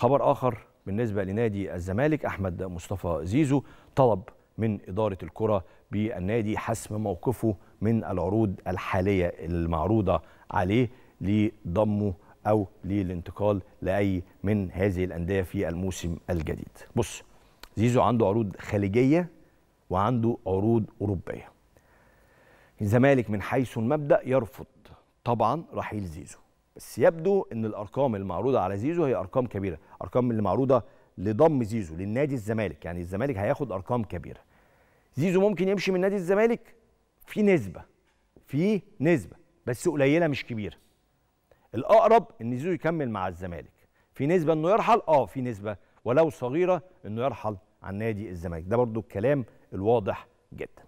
خبر آخر بالنسبة لنادي الزمالك أحمد مصطفى زيزو طلب من إدارة الكرة بالنادي حسم موقفه من العروض الحالية المعروضة عليه لضمه أو للانتقال لأي من هذه الأندية في الموسم الجديد بص زيزو عنده عروض خليجية وعنده عروض أوروبية الزمالك من حيث المبدأ يرفض طبعا رحيل زيزو بس يبدو ان الارقام المعروضه على زيزو هي ارقام كبيره ارقام اللي معروضه لضم زيزو للنادي الزمالك يعني الزمالك هياخد ارقام كبيره زيزو ممكن يمشي من نادي الزمالك في نسبه في نسبه بس قليله مش كبيره الاقرب ان زيزو يكمل مع الزمالك في نسبه انه يرحل اه في نسبه ولو صغيره انه يرحل عن نادي الزمالك ده برضو الكلام الواضح جدا